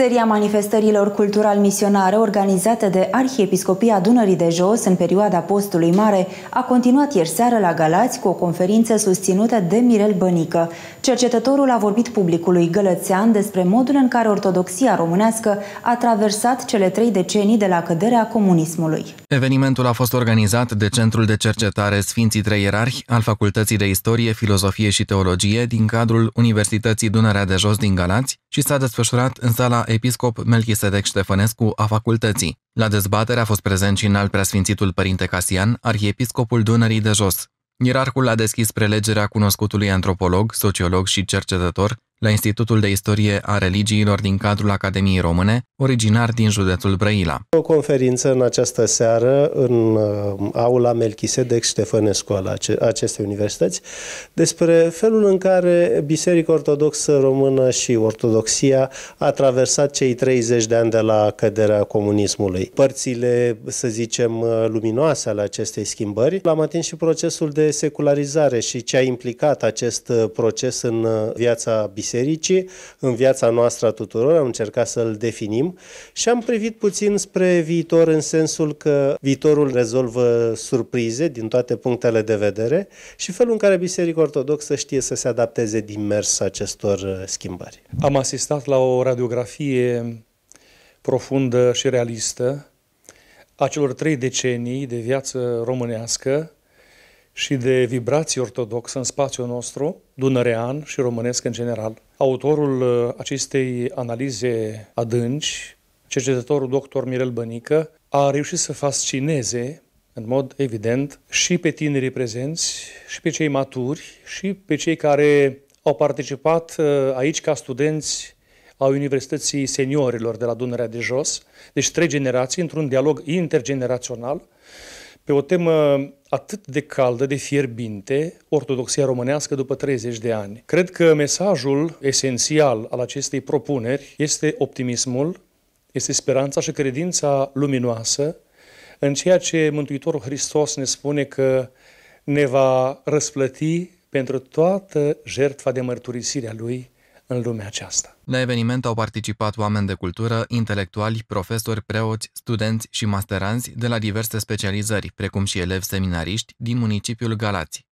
Seria manifestărilor cultural-misionare organizate de Arhiepiscopia Dunării de Jos în perioada postului mare a continuat ieri seară la Galați cu o conferință susținută de Mirel Bănică. Cercetătorul a vorbit publicului gălățean despre modul în care ortodoxia românească a traversat cele trei decenii de la căderea comunismului. Evenimentul a fost organizat de Centrul de Cercetare Sfinții Trei Ierarhi al Facultății de Istorie, Filozofie și Teologie din cadrul Universității Dunărea de Jos din Galați, și s-a desfășurat în sala Episcop Melchisedec Ștefănescu a facultății. La dezbatere a fost prezent și în alt preasfințitul Părinte Casian, arhiepiscopul Dunării de Jos. Ierarhul a deschis prelegerea cunoscutului antropolog, sociolog și cercetător, la Institutul de Istorie a Religiilor din cadrul Academiei Române, originar din județul Brăila. O conferință în această seară în uh, aula Melchisedec Ștefănescu al acestei universități despre felul în care Biserica Ortodoxă Română și Ortodoxia a traversat cei 30 de ani de la căderea comunismului. Părțile, să zicem, uh, luminoase ale acestei schimbări. L-am atins și procesul de secularizare și ce a implicat acest uh, proces în viața bisericii bisericii, în viața noastră a tuturor, am încercat să-l definim și am privit puțin spre viitor în sensul că viitorul rezolvă surprize din toate punctele de vedere și felul în care Biserica Ortodoxă știe să se adapteze din mers acestor uh, schimbări. Am asistat la o radiografie profundă și realistă a celor trei decenii de viață românească și de vibrații ortodoxe în spațiul nostru, dunărean și românesc în general. Autorul uh, acestei analize adânci, cercetătorul doctor Mirel Bănică, a reușit să fascineze, în mod evident, și pe tinerii prezenți, și pe cei maturi, și pe cei care au participat uh, aici ca studenți a Universității Seniorilor de la Dunărea de Jos, deci trei generații într-un dialog intergenerațional, pe o temă atât de caldă, de fierbinte, ortodoxia românească după 30 de ani. Cred că mesajul esențial al acestei propuneri este optimismul, este speranța și credința luminoasă în ceea ce Mântuitorul Hristos ne spune că ne va răsplăti pentru toată jertfa de mărturisire a Lui în lumea aceasta. La eveniment au participat oameni de cultură, intelectuali, profesori, preoți, studenți și masteranzi de la diverse specializări, precum și elevi seminariști din municipiul Galați.